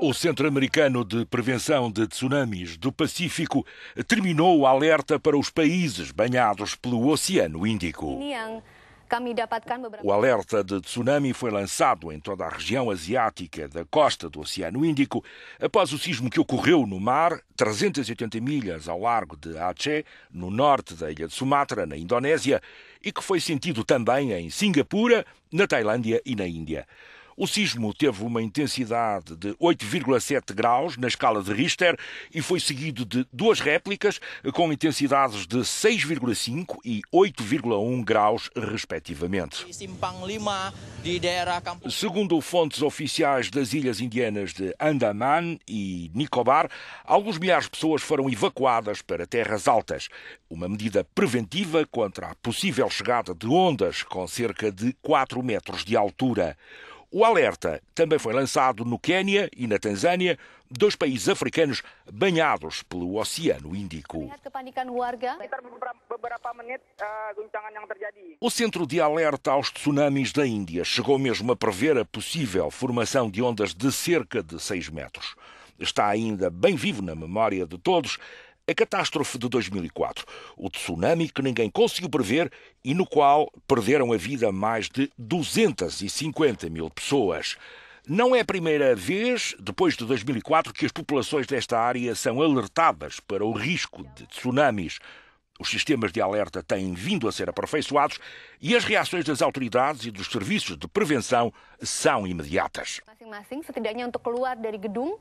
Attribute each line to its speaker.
Speaker 1: O Centro Americano de Prevenção de Tsunamis do Pacífico terminou o alerta para os países banhados pelo Oceano Índico. O alerta de tsunami foi lançado em toda a região asiática da costa do Oceano Índico após o sismo que ocorreu no mar, 380 milhas ao largo de Aceh, no norte da ilha de Sumatra, na Indonésia, e que foi sentido também em Singapura, na Tailândia e na Índia. O sismo teve uma intensidade de 8,7 graus na escala de Richter e foi seguido de duas réplicas com intensidades de 6,5 e 8,1 graus, respectivamente. Segundo fontes oficiais das ilhas indianas de Andaman e Nicobar, alguns milhares de pessoas foram evacuadas para terras altas. Uma medida preventiva contra a possível chegada de ondas com cerca de 4 metros de altura. O alerta também foi lançado no Quênia e na Tanzânia, dois países africanos banhados pelo Oceano Índico. Eh, o Centro de Alerta aos Tsunamis da Índia chegou mesmo a prever a possível formação de ondas de cerca de 6 metros. Está ainda bem vivo na memória de todos a catástrofe de 2004, o tsunami que ninguém conseguiu prever e no qual perderam a vida mais de 250 mil pessoas. Não é a primeira vez, depois de 2004, que as populações desta área são alertadas para o risco de tsunamis. Os sistemas de alerta têm vindo a ser aperfeiçoados e as reações das autoridades e dos serviços de prevenção são imediatas. Masing-masing, setidaknya untuk keluar dari gedung